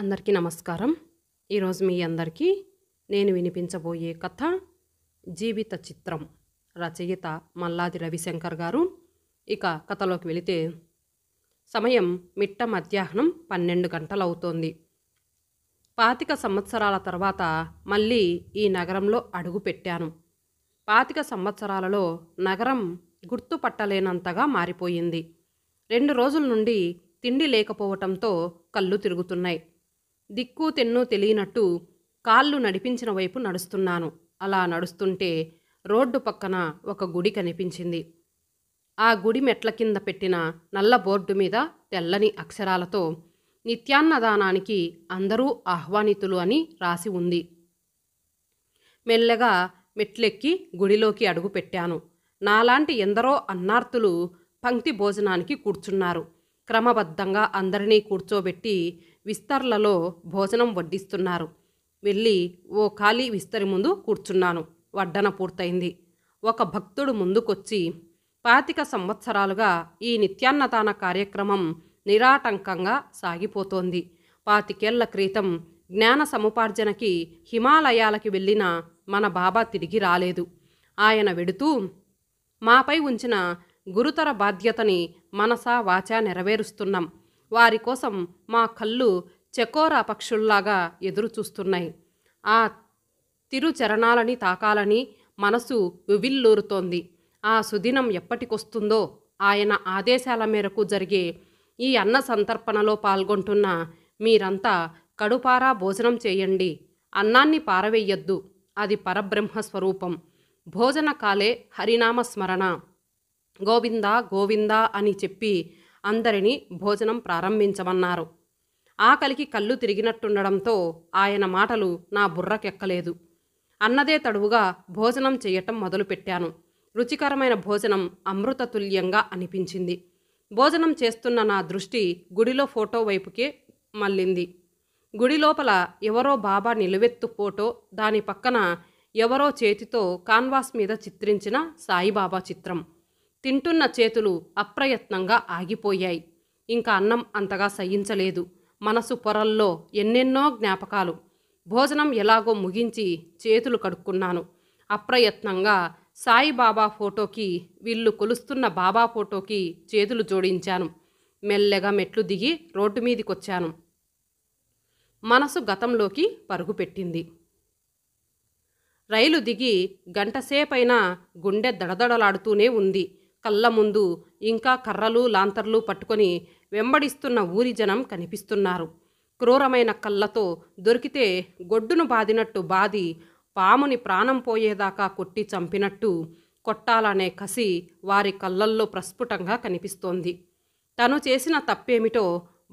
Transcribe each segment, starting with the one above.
అందరికీ నమస్కారం ఈరోజు మీ అందరికీ నేను వినిపించబోయే కథ జీవిత చిత్రం రచయిత మల్లాది రవిశంకర్ గారు ఇక కథలోకి వెళితే సమయం మిట్ట మధ్యాహ్నం పన్నెండు గంటలవుతోంది పాతిక సంవత్సరాల తర్వాత మళ్ళీ ఈ నగరంలో అడుగు పెట్టాను పాతిక సంవత్సరాలలో నగరం గుర్తుపట్టలేనంతగా మారిపోయింది రెండు రోజుల నుండి తిండి లేకపోవటంతో కళ్ళు తిరుగుతున్నాయి దిక్కు తెన్ను తెలియనట్టు కాళ్ళు నడిపించిన వైపు నడుస్తున్నాను అలా నడుస్తుంటే రోడ్డు పక్కన ఒక గుడి కనిపించింది ఆ గుడి మెట్ల కింద పెట్టిన నల్ల బోర్డు మీద తెల్లని అక్షరాలతో నిత్యాన్నదానానికి అందరూ ఆహ్వానితులు అని రాసి ఉంది మెల్లగా మెట్లెక్కి గుడిలోకి అడుగు పెట్టాను నాలాంటి ఎందరో అన్నార్తులు పంక్తి భోజనానికి కూర్చున్నారు క్రమబద్ధంగా అందరినీ కూర్చోబెట్టి విస్తర్లలో భోజనం వడ్డిస్తున్నారు వెళ్ళి ఓ ఖాళీ విస్తరి ముందు కూర్చున్నాను వడ్డన పూర్తయింది ఒక భక్తుడు ముందుకొచ్చి పాతిక సంవత్సరాలుగా ఈ నిత్యాన్నదాన కార్యక్రమం నిరాటంకంగా సాగిపోతోంది పాతికేళ్ల క్రితం జ్ఞాన సముపార్జనకి హిమాలయాలకి వెళ్ళిన మన బాబా తిరిగి రాలేదు ఆయన వెడుతూ మాపై ఉంచిన గురుతర బాధ్యతని మనసా వాచా నెరవేరుస్తున్నాం వారి కోసం మా కళ్ళు చెకోరా పక్షుల్లాగా ఎదురుచూస్తున్నాయి ఆ తిరుచరణాలని తాకాలని మనసు వివిల్లూరుతోంది ఆ సుదినం ఎప్పటికొస్తుందో ఆయన ఆదేశాల మేరకు జరిగే ఈ అన్న సంతర్పణలో పాల్గొంటున్న మీరంతా కడుపారా భోజనం చేయండి అన్నాన్ని పారవేయొద్దు అది పరబ్రహ్మ స్వరూపం భోజన కాలే హరినామ స్మరణ గోవిందా గోవిందా అని చెప్పి అందరినీ భోజనం ప్రారంభించమన్నారు ఆకలికి కళ్ళు తిరిగినట్టుండడంతో ఆయన మాటలు నా బుర్రకెక్కలేదు అన్నదే తడువుగా భోజనం చేయటం మొదలుపెట్టాను రుచికరమైన భోజనం అమృతతుల్యంగా అనిపించింది భోజనం చేస్తున్న నా దృష్టి గుడిలో ఫోటో వైపుకే మళ్ళింది గుడి లోపల ఎవరో బాబా నిలువెత్తు ఫోటో దాని పక్కన ఎవరో చేతితో కాన్వాస్ మీద చిత్రించిన సాయిబాబా చిత్రం తింటున్న చేతులు అప్రయత్నంగా ఆగిపోయాయి ఇంకా అన్నం అంతగా సహించలేదు మనసు పొరల్లో ఎన్నెన్నో జ్ఞాపకాలు భోజనం ఎలాగో ముగించి చేతులు కడుక్కున్నాను అప్రయత్నంగా సాయిబాబా ఫోటోకి వీళ్ళు కొలుస్తున్న బాబా ఫోటోకి చేతులు జోడించాను మెల్లగా మెట్లు దిగి రోడ్డు మీదికొచ్చాను మనసు గతంలోకి పరుగుపెట్టింది రైలు దిగి గంటసేపైనా గుండె దడదడలాడుతూనే ఉంది కళ్ళ ముందు ఇంకా కర్రలు లాంతర్లు పట్టుకొని వెంబడిస్తున్న ఊరి జనం కనిపిస్తున్నారు క్రూరమైన కళ్ళతో దొరికితే గొడ్డును బాదినట్టు బాది పాముని ప్రాణం పోయేదాకా కొట్టి చంపినట్టు కొట్టాలనే కసి వారి కళ్ళల్లో ప్రస్ఫుటంగా కనిపిస్తోంది తను చేసిన తప్పేమిటో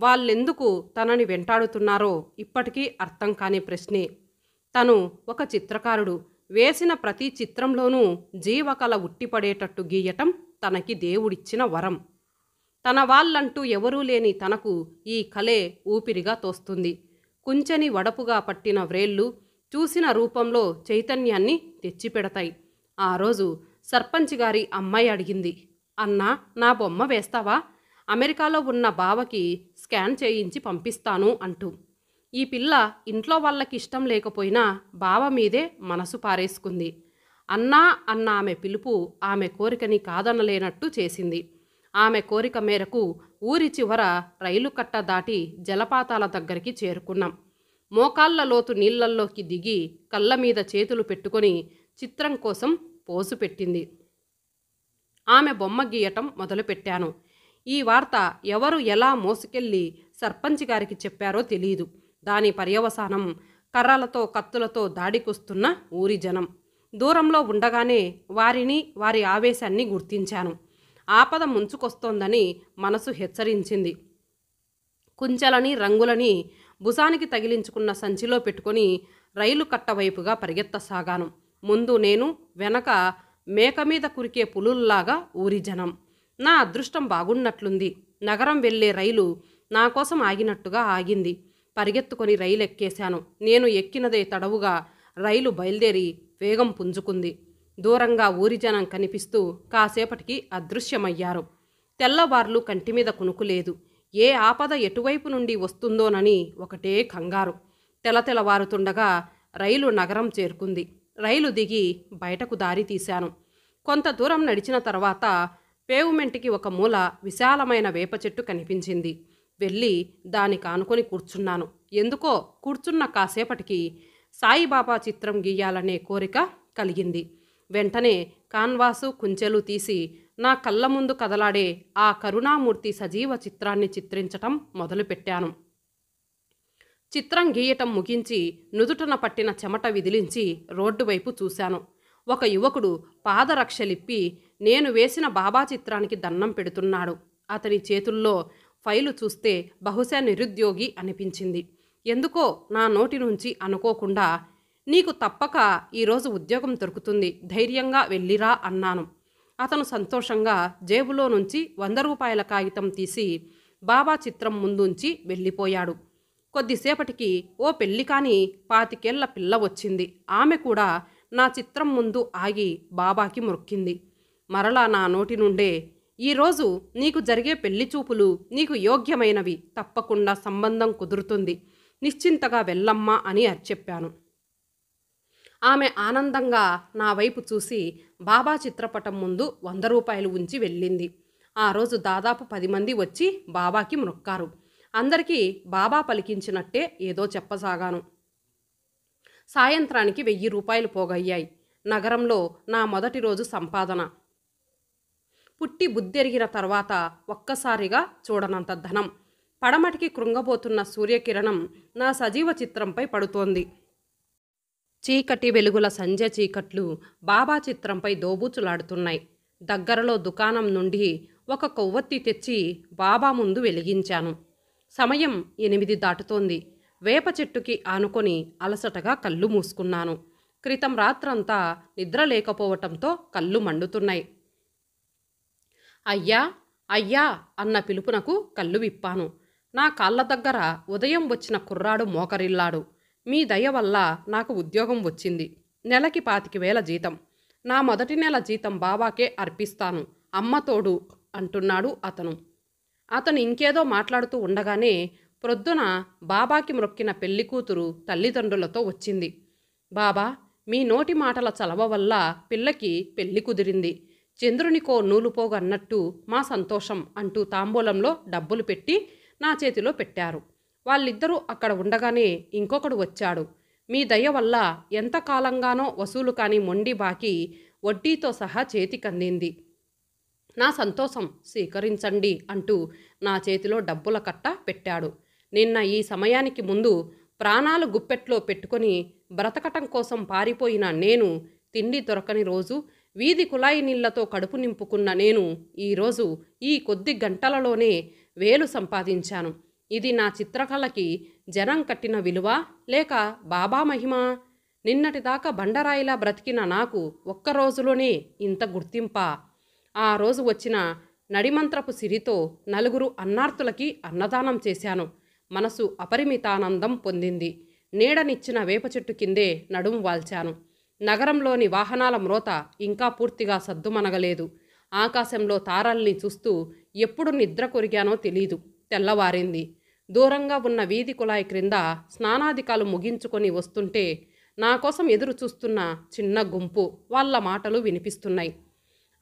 వాళ్ళెందుకు తనని వెంటాడుతున్నారో ఇప్పటికీ అర్థం కాని ప్రశ్నే తను ఒక చిత్రకారుడు వేసిన ప్రతి చిత్రంలోనూ జీవకళ ఉట్టిపడేటట్టు గీయటం తనకి దేవుడిచ్చిన వరం తన వాళ్ళంటూ ఎవరూ లేని తనకు ఈ కలే ఊపిరిగా తోస్తుంది కుంచని వడపుగా పట్టిన వ్రేళ్ళు చూసిన రూపంలో చైతన్యాన్ని తెచ్చిపెడతాయి ఆ రోజు సర్పంచ్ గారి అమ్మాయి అడిగింది అన్నా నా బొమ్మ వేస్తావా అమెరికాలో ఉన్న బావకి స్కాన్ చేయించి పంపిస్తాను అంటూ ఈ పిల్ల ఇంట్లో వాళ్ళకి ఇష్టం లేకపోయినా బావ మీదే మనసు పారేసుకుంది అన్నా అన్న ఆమె పిలుపు ఆమె కోరికని కాదనలేనట్టు చేసింది ఆమె కోరిక మేరకు ఊరి చివర రైలు కట్ట దాటి జలపాతాల దగ్గరికి చేరుకున్నాం మోకాళ్ల లోతు నీళ్లల్లోకి దిగి కళ్ళ మీద చేతులు పెట్టుకొని చిత్రం కోసం పోసు పెట్టింది ఆమె బొమ్మ గీయటం మొదలుపెట్టాను ఈ వార్త ఎవరు ఎలా మోసుకెళ్ళి సర్పంచ్ గారికి చెప్పారో తెలియదు దాని పర్యవసానం కర్రలతో కత్తులతో దాడికొస్తున్న ఊరి జనం దూరంలో ఉండగానే వారిని వారి ఆవేశాన్ని గుర్తించాను ఆపద ముంచుకొస్తోందని మనసు హెచ్చరించింది కుంచెలని రంగులని భుజానికి తగిలించుకున్న సంచిలో పెట్టుకొని రైలు కట్టవైపుగా పరిగెత్తసాగాను ముందు నేను వెనక మేక మీద కురికే పులుల్లాగా ఊరి జనం నా అదృష్టం బాగున్నట్లుంది నగరం వెళ్ళే రైలు నా కోసం ఆగినట్టుగా ఆగింది పరిగెత్తుకొని రైలు ఎక్కేశాను నేను ఎక్కినదే తడవుగా రైలు బయలుదేరి వేగం పుంజుకుంది దూరంగా ఊరిజనం కనిపిస్తూ కాసేపటికి అదృశ్యమయ్యారు తెల్లవార్లు కంటిమీద కునుకులేదు ఏ ఆపద ఎటువైపు నుండి వస్తుందోనని ఒకటే కంగారు తెలతెలవారుతుండగా రైలు నగరం చేరుకుంది రైలు దిగి బయటకు దారి తీశాను కొంత దూరం నడిచిన తర్వాత పేవ్మెంట్కి ఒక మూల విశాలమైన వేప చెట్టు కనిపించింది వెళ్ళి దానికి కానుకొని కూర్చున్నాను ఎందుకో కూర్చున్న కాసేపటికి సాయిబాబా చిత్రం గీయాలనే కోరిక కలిగింది వెంటనే కాన్వాసు కుంచెలు తీసి నా కళ్ళ ముందు కదలాడే ఆ కరుణామూర్తి సజీవ చిత్రాన్ని చిత్రించటం మొదలుపెట్టాను చిత్రం గీయటం ముగించి నుదుటన పట్టిన చెమట విదిలించి రోడ్డు వైపు చూశాను ఒక యువకుడు పాదరక్షలిప్పి నేను వేసిన బాబా చిత్రానికి దన్నం పెడుతున్నాడు అతని చేతుల్లో ఫైలు చూస్తే బహుశా నిరుద్యోగి అనిపించింది ఎందుకో నా నోటి నుంచి అనుకోకుండా నీకు తప్పక ఈరోజు ఉద్యోగం దొరుకుతుంది ధైర్యంగా వెళ్ళిరా అన్నాను అతను సంతోషంగా జేబులో నుంచి వంద రూపాయల కాగితం తీసి బాబా చిత్రం ముందుంచి వెళ్ళిపోయాడు కొద్దిసేపటికి ఓ పెళ్లి కాని పాతికేళ్ల పిల్ల వచ్చింది ఆమె కూడా నా చిత్రం ముందు ఆగి బాబాకి మొక్కింది మరలా నా నోటి నుండే ఈరోజు నీకు జరిగే పెళ్లి చూపులు నీకు యోగ్యమైనవి తప్పకుండా సంబంధం కుదురుతుంది నిశ్చింతగా వెళ్ళమ్మా అని చెప్పాను ఆమె ఆనందంగా నా వైపు చూసి బాబా చిత్రపటం ముందు వంద రూపాయలు ఉంచి వెళ్ళింది ఆ రోజు దాదాపు పది మంది వచ్చి బాబాకి మొక్కారు అందరికీ బాబా పలికించినట్టే ఏదో చెప్పసాగాను సాయంత్రానికి వెయ్యి రూపాయలు పోగయ్యాయి నగరంలో నా మొదటి రోజు సంపాదన పుట్టి బుద్ధెరిగిన తర్వాత ఒక్కసారిగా చూడనంత ధనం పడమటికి కృంగబోతున్న సూర్యకిరణం నా సజీవ చిత్రంపై పడుతోంది చీకటి వెలుగుల సంధ్య చీకట్లు బాబా చిత్రంపై దోబూచులాడుతున్నాయి దగ్గరలో దుకాణం నుండి ఒక కొవ్వొత్తి తెచ్చి బాబా ముందు వెలిగించాను సమయం ఎనిమిది దాటుతోంది వేప చెట్టుకి ఆనుకొని అలసటగా కళ్ళు మూసుకున్నాను క్రితం రాత్రంతా నిద్ర లేకపోవటంతో కళ్ళు మండుతున్నాయి అయ్యా అయ్యా అన్న పిలుపునకు కళ్ళు విప్పాను నా కాళ్ళ దగ్గర ఉదయం వచ్చిన కుర్రాడు మోకరిల్లాడు మీ దయ వల్ల నాకు ఉద్యోగం వచ్చింది నెలకి పాతికి వేల జీతం నా మొదటి నెల జీతం బాబాకే అర్పిస్తాను అమ్మతోడు అంటున్నాడు అతను అతను ఇంకేదో మాట్లాడుతూ ఉండగానే ప్రొద్దున బాబాకి మొక్కిన పెళ్లి కూతురు తల్లిదండ్రులతో వచ్చింది బాబా మీ నోటి మాటల చలవ వల్ల పిల్లకి పెళ్లి కుదిరింది చంద్రునికో నూలుపోగన్నట్టు మా సంతోషం అంటూ తాంబూలంలో డబ్బులు పెట్టి నా చేతిలో పెట్టారు వాళ్ళిద్దరూ అక్కడ ఉండగానే ఇంకొకడు వచ్చాడు మీ దయ వల్ల ఎంతకాలంగానో వసూలు కాని మొండి బాకీ వడ్డీతో సహా చేతికందింది నా సంతోషం స్వీకరించండి అంటూ నా చేతిలో డబ్బుల కట్ట పెట్టాడు నిన్న ఈ సమయానికి ముందు ప్రాణాలు గుప్పెట్లో పెట్టుకొని బ్రతకటం కోసం పారిపోయిన నేను తిండి దొరకని రోజు వీధి కుళాయి నీళ్లతో కడుపు నింపుకున్న నేను ఈరోజు ఈ కొద్ది గంటలలోనే వేలు సంపాదించాను ఇది నా చిత్రకళకి జనం కట్టిన విలువ లేక బాబా మహిమ నిన్నటిదాకా బండరాయిలా బ్రతికిన నాకు ఒక్కరోజులోనే ఇంత గుర్తింపా ఆ రోజు వచ్చిన నడిమంత్రపు సిరితో నలుగురు అన్నార్తులకి అన్నదానం చేశాను మనసు అపరిమితానందం పొందింది నీడనిచ్చిన వేప చెట్టు కిందే నడుం వాల్చాను నగరంలోని వాహనాల మ్రోత ఇంకా పూర్తిగా సద్దుమనగలేదు ఆకాశంలో తారల్ని చూస్తూ ఎప్పుడు నిద్ర కొరిగానో తెలీదు తెల్లవారింది దూరంగా ఉన్న వీధి కుళాయి క్రింద స్నానాధికాలు ముగించుకొని వస్తుంటే నా కోసం ఎదురు చూస్తున్న చిన్న గుంపు వాళ్ళ మాటలు వినిపిస్తున్నాయి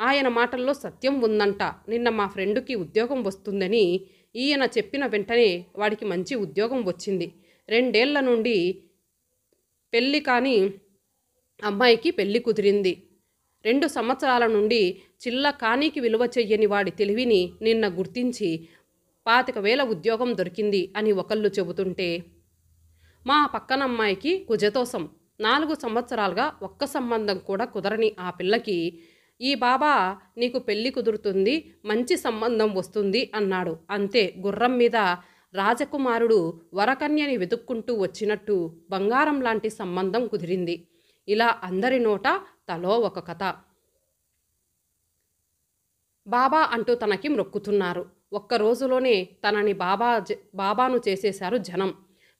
ఆయన మాటల్లో సత్యం ఉందంట నిన్న మా ఫ్రెండుకి ఉద్యోగం వస్తుందని ఈయన చెప్పిన వెంటనే వాడికి మంచి ఉద్యోగం వచ్చింది రెండేళ్ల నుండి పెళ్ళి కానీ అమ్మాయికి పెళ్లి కుదిరింది రెండు సంవత్సరాల నుండి చిల్ల కానీకి విలువ చెయ్యని వాడి తెలివిని నిన్న గుర్తించి పాతిక వేల ఉద్యోగం దొరికింది అని ఒకళ్ళు చెబుతుంటే మా పక్కనమ్మాయికి కుజతోసం నాలుగు సంవత్సరాలుగా ఒక్క సంబంధం కూడా కుదరని ఆ పిల్లకి ఈ బాబా నీకు పెళ్ళి కుదురుతుంది మంచి సంబంధం వస్తుంది అన్నాడు అంతే గుర్రం మీద రాజకుమారుడు వరకన్యని వెతుక్కుంటూ వచ్చినట్టు బంగారం లాంటి సంబంధం కుదిరింది ఇలా అందరి నోట తలో ఒక కథ బాబా అంటూ తనకి మొక్కుతున్నారు ఒక్క రోజులోనే తనని బాబా బాబాను చేసేశారు జనం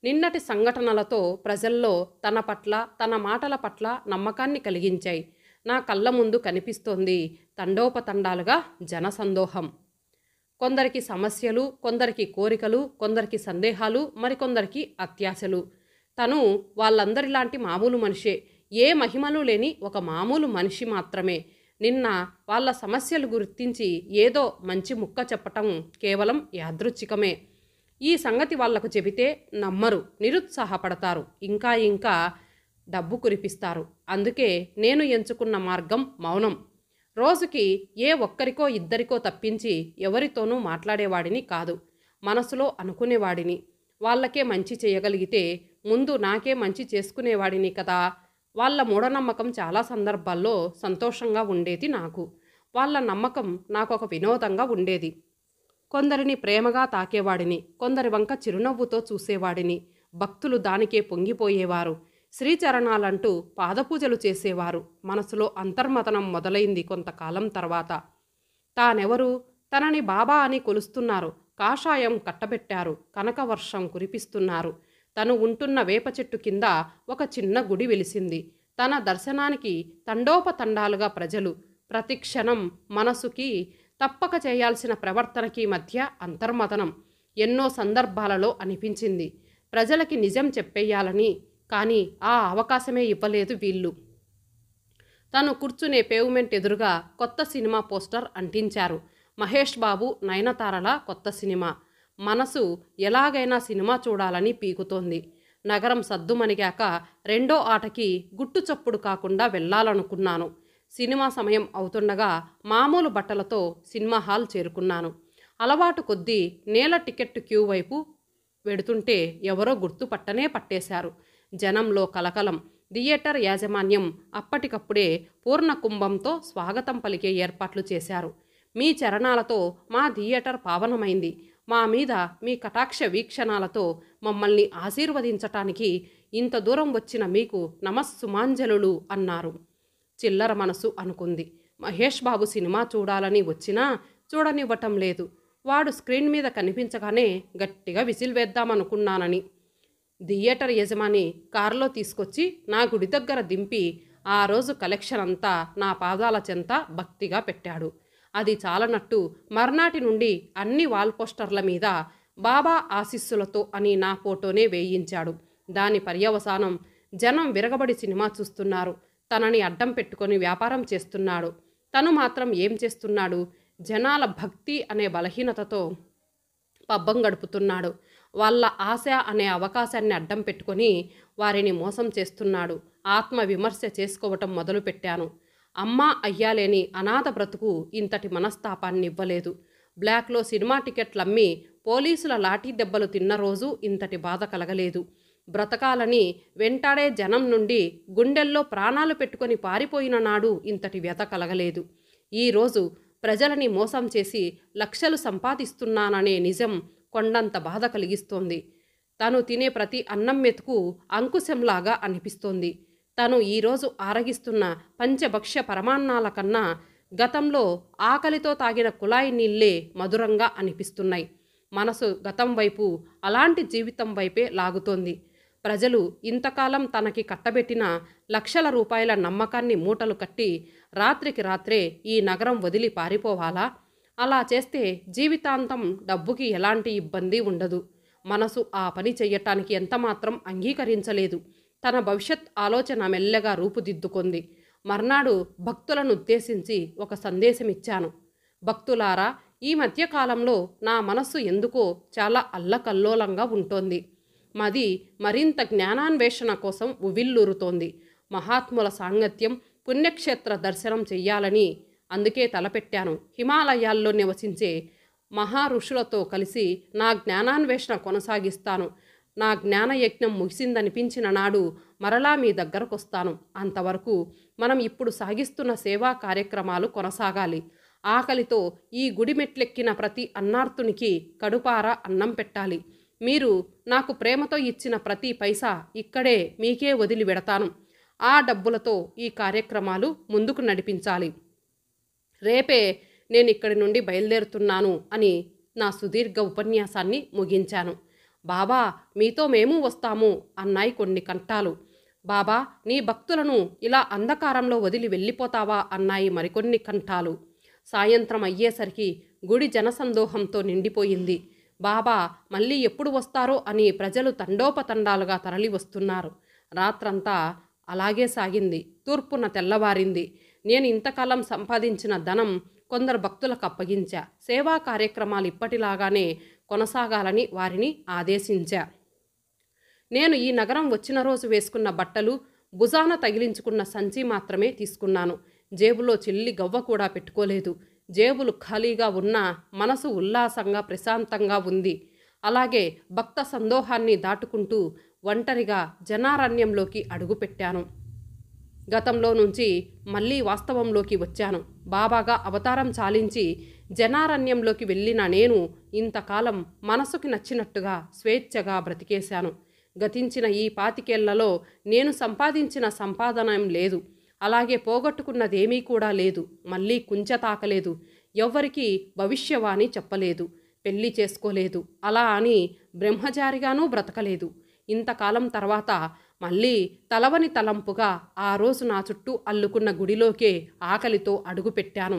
నిన్నటి సంఘటనలతో ప్రజల్లో తన పట్ల తన మాటల పట్ల నమ్మకాన్ని కలిగించాయి నా కళ్ళ ముందు కనిపిస్తోంది తండోపతండాలుగా జనసందోహం కొందరికి సమస్యలు కొందరికి కోరికలు కొందరికి సందేహాలు మరికొందరికి అత్యాశలు తను వాళ్ళందరిలాంటి మామూలు మనిషే ఏ మహిమలు లేని ఒక మామూలు మనిషి మాత్రమే నిన్న వాళ్ళ సమస్యలు గుర్తించి ఏదో మంచి ముక్క చెప్పటం కేవలం యాదృచ్ఛికమే ఈ సంగతి వాళ్లకు చెబితే నమ్మరు నిరుత్సాహపడతారు ఇంకా ఇంకా డబ్బు కురిపిస్తారు అందుకే నేను ఎంచుకున్న మార్గం మౌనం రోజుకి ఏ ఒక్కరికో ఇద్దరికో తప్పించి ఎవరితోనూ మాట్లాడేవాడిని కాదు మనసులో అనుకునేవాడిని వాళ్ళకే మంచి చేయగలిగితే ముందు నాకే మంచి చేసుకునేవాడిని కదా వాళ్ళ మూఢనమ్మకం చాలా సందర్భాల్లో సంతోషంగా ఉండేది నాకు వాళ్ళ నమ్మకం నాకు ఒక వినోదంగా ఉండేది కొందరిని ప్రేమగా తాకేవాడిని కొందరి వంక చిరునవ్వుతో చూసేవాడిని భక్తులు దానికే పొంగిపోయేవారు శ్రీచరణాలంటూ పాదపూజలు చేసేవారు మనసులో అంతర్మతనం మొదలైంది కొంతకాలం తర్వాత తానెవరు తనని బాబా అని కొలుస్తున్నారు కాషాయం కట్టబెట్టారు కనకవర్షం కురిపిస్తున్నారు తను ఉంటున్న వేప చెట్టు కింద ఒక చిన్న గుడి వెలిసింది తన దర్శనానికి తండోపతండాలుగా ప్రజలు ప్రతిక్షణం మనసుకి తప్పక చేయాల్సిన ప్రవర్తనకి మధ్య అంతర్మతనం ఎన్నో సందర్భాలలో అనిపించింది ప్రజలకి నిజం చెప్పేయాలని కానీ ఆ అవకాశమే ఇవ్వలేదు వీళ్ళు తను కూర్చునే పేవ్మెంట్ ఎదురుగా కొత్త సినిమా పోస్టర్ అంటించారు మహేష్ బాబు నయనతారల కొత్త సినిమా మనసు ఎలాగైనా సినిమా చూడాలని పీకుతోంది నగరం సద్దుమణిగాక రెండో ఆటకి గుట్టు చప్పుడు కాకుండా వెళ్ళాలనుకున్నాను సినిమా సమయం అవుతుండగా మామూలు బట్టలతో సినిమా హాల్ చేరుకున్నాను అలవాటు కొద్దీ నేల టికెట్ క్యూ వైపు వెడుతుంటే ఎవరో గుర్తు పట్టనే పట్టేశారు జనంలో కలకలం థియేటర్ యాజమాన్యం అప్పటికప్పుడే పూర్ణ కుంభంతో స్వాగతం పలికే ఏర్పాట్లు చేశారు మీ చరణాలతో మా థియేటర్ పావనమైంది మా మీద మీ కటాక్ష వీక్షణాలతో మమ్మల్ని ఆశీర్వదించటానికి ఇంత దూరం వచ్చిన మీకు నమస్సుమాంజలులు అన్నారు చిల్లర మనసు అనుకుంది మహేష్ బాబు సినిమా చూడాలని వచ్చినా చూడనివ్వటం లేదు వాడు స్క్రీన్ మీద కనిపించగానే గట్టిగా విసిల్ వేద్దామనుకున్నానని థియేటర్ యజమాని కారులో తీసుకొచ్చి నా గుడి దగ్గర దింపి ఆ రోజు కలెక్షన్ అంతా నా పాదాల చెంత భక్తిగా పెట్టాడు అది చాలనట్టు మర్నాటి నుండి అన్ని వాల్పోస్టర్ల మీద బాబా ఆశీస్సులతో అని నా ఫోటోనే వేయించాడు దాని పర్యవసానం జనం విరగబడి సినిమా చూస్తున్నారు తనని అడ్డం పెట్టుకొని వ్యాపారం చేస్తున్నాడు తను మాత్రం ఏం చేస్తున్నాడు జనాల భక్తి అనే బలహీనతతో పబ్బం గడుపుతున్నాడు వాళ్ళ ఆశ అనే అవకాశాన్ని అడ్డం పెట్టుకొని వారిని మోసం చేస్తున్నాడు ఆత్మ విమర్శ చేసుకోవటం మొదలుపెట్టాను అమ్మ అయ్యాలేని అనాథ బ్రతుకు ఇంతటి మనస్తాపాన్ని ఇవ్వలేదు బ్లాక్లో సినిమా టికెట్లు అమ్మి పోలీసుల లాఠీ దెబ్బలు తిన్న రోజు ఇంతటి బాధ కలగలేదు బ్రతకాలని వెంటాడే జనం నుండి గుండెల్లో ప్రాణాలు పెట్టుకొని పారిపోయిన నాడు ఇంతటి వ్యత కలగలేదు ఈరోజు ప్రజలని మోసం చేసి లక్షలు సంపాదిస్తున్నాననే నిజం కొండంత బాధ కలిగిస్తోంది తను తినే ప్రతి అన్నం మెతుకు అంకుశంలాగా అనిపిస్తోంది తను ఈరోజు ఆరగిస్తున్న పంచభక్ష్య పరమాన్నాల కన్నా గతంలో ఆకలితో తాగిన కుళాయి నీళ్ళే మధురంగా అనిపిస్తున్నాయి మనసు గతం వైపు అలాంటి జీవితం వైపే లాగుతోంది ప్రజలు ఇంతకాలం తనకి కట్టబెట్టిన లక్షల రూపాయల నమ్మకాన్ని మూటలు కట్టి రాత్రికి రాత్రే ఈ నగరం వదిలి పారిపోవాలా అలా చేస్తే జీవితాంతం డబ్బుకి ఎలాంటి ఇబ్బంది ఉండదు మనసు ఆ పని చెయ్యటానికి ఎంతమాత్రం అంగీకరించలేదు తన భవిష్యత్ ఆలోచన మెల్లగా రూపుదిద్దుకుంది మర్నాడు భక్తులను ఉద్దేశించి ఒక సందేశం ఇచ్చాను భక్తులారా ఈ మధ్యకాలంలో నా మనస్సు ఎందుకో చాలా అల్లకల్లోలంగా ఉంటోంది మాది మరింత జ్ఞానాన్వేషణ కోసం ఉవిల్లూరుతోంది మహాత్ముల సాంగత్యం పుణ్యక్షేత్ర దర్శనం చెయ్యాలని అందుకే తలపెట్టాను హిమాలయాల్లో నివసించే మహా ఋషులతో కలిసి నా జ్ఞానాన్వేషణ కొనసాగిస్తాను నా జ్ఞానయజ్ఞం ముగిసిందనిపించిన నాడు మరలా మీ దగ్గరకొస్తాను అంతవరకు మనం ఇప్పుడు సాగిస్తున్న సేవా కార్యక్రమాలు కొనసాగాలి ఆకలితో ఈ గుడి మెట్లెక్కిన ప్రతి అన్నార్తునికి కడుపార అన్నం పెట్టాలి మీరు నాకు ప్రేమతో ఇచ్చిన ప్రతి పైసా ఇక్కడే మీకే వదిలి పెడతాను ఆ డబ్బులతో ఈ కార్యక్రమాలు ముందుకు నడిపించాలి రేపే నేను ఇక్కడి నుండి బయలుదేరుతున్నాను అని నా సుదీర్ఘ ఉపన్యాసాన్ని ముగించాను బాబా మీతో మేము వస్తాము అన్నాయి కొన్ని కంఠాలు బాబా నీ భక్తులను ఇలా అంధకారంలో వదిలి వెళ్ళిపోతావా అన్నాయి మరికొన్ని కంఠాలు సాయంత్రం అయ్యేసరికి గుడి జనసందోహంతో నిండిపోయింది బాబా మళ్ళీ ఎప్పుడు వస్తారో అని ప్రజలు తండోపతండాలుగా తరలి వస్తున్నారు రాత్రంతా అలాగే సాగింది తూర్పున తెల్లవారింది నేను ఇంతకాలం సంపాదించిన ధనం కొందరు భక్తులకు అప్పగించా సేవా కార్యక్రమాలు ఇప్పటిలాగానే కొనసాగాలని వారిని ఆదేశించా నేను ఈ నగరం వచ్చిన రోజు వేసుకున్న బట్టలు భుజాన తగిలించుకున్న సంచి మాత్రమే తీసుకున్నాను జేబులో చిల్లి గవ్వ కూడా పెట్టుకోలేదు జేబులు ఖాళీగా ఉన్నా మనసు ఉల్లాసంగా ప్రశాంతంగా ఉంది అలాగే భక్త సందోహాన్ని దాటుకుంటూ ఒంటరిగా జనారణ్యంలోకి అడుగుపెట్టాను గతంలో నుంచి మళ్ళీ వాస్తవంలోకి వచ్చాను బాబాగా అవతారం చాలించి జనారణ్యంలోకి వెళ్ళిన నేను ఇంతకాలం మనసుకి నచ్చినట్టుగా స్వేచ్ఛగా బ్రతికేశాను గతించిన ఈ పాతికేళ్లలో నేను సంపాదించిన సంపాదనం లేదు అలాగే పోగొట్టుకున్నదేమీ కూడా లేదు మళ్ళీ కుంచ తాకలేదు ఎవ్వరికీ భవిష్యవాణి చెప్పలేదు పెళ్లి చేసుకోలేదు అలా అని బ్రహ్మచారిగానూ బ్రతకలేదు ఇంతకాలం తర్వాత మళ్ళీ తలవని తలంపుగా ఆ రోజు నా చుట్టూ అల్లుకున్న గుడిలోకే ఆకలితో అడుగుపెట్టాను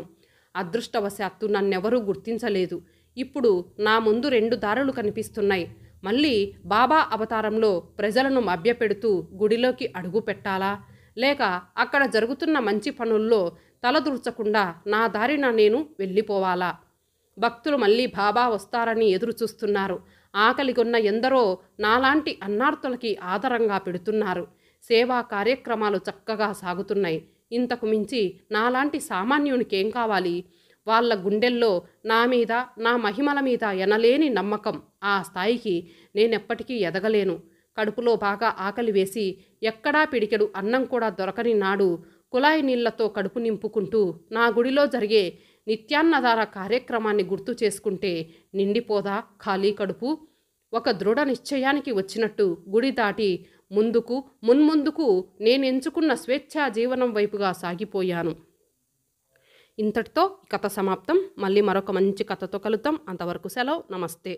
అదృష్టవశాత్తు నన్నెవరూ గుర్తించలేదు ఇప్పుడు నా ముందు రెండు దారులు కనిపిస్తున్నాయి మళ్ళీ బాబా అవతారంలో ప్రజలను మభ్యపెడుతూ గుడిలోకి అడుగు పెట్టాలా లేక అక్కడ జరుగుతున్న మంచి పనుల్లో తలదూర్చకుండా నా దారిన నేను వెళ్ళిపోవాలా భక్తులు మళ్ళీ బాబా వస్తారని ఎదురుచూస్తున్నారు చూస్తున్నారు ఆకలిగొన్న ఎందరో నాలాంటి అన్నార్థులకి ఆధారంగా పెడుతున్నారు సేవా కార్యక్రమాలు చక్కగా సాగుతున్నాయి ఇంతకు మించి నాలాంటి సామాన్యునికి ఏం కావాలి వాళ్ళ గుండెల్లో నా మీద నా మహిమల మీద ఎనలేని నమ్మకం ఆ స్థాయికి నేనెప్పటికీ ఎదగలేను కడుపులో బాగా ఆకలి వేసి ఎక్కడా పిడికెడు అన్నం కూడా దొరకని నాడు కుళాయి నీళ్లతో కడుపు నింపుకుంటూ నా గుడిలో జరిగే నిత్యాన్నదార కార్యక్రమాన్ని గుర్తు చేసుకుంటే నిండిపోదా ఖాళీ కడుపు ఒక దృఢ నిశ్చయానికి వచ్చినట్టు గుడి దాటి ముందుకు మున్ముందుకు నేను ఎంచుకున్న స్వేచ్ఛా జీవనం వైపుగా సాగిపోయాను ఇంతటితో కథ సమాప్తం మళ్ళీ మరొక మంచి కథతో కలుద్దాం అంతవరకు సెలవు నమస్తే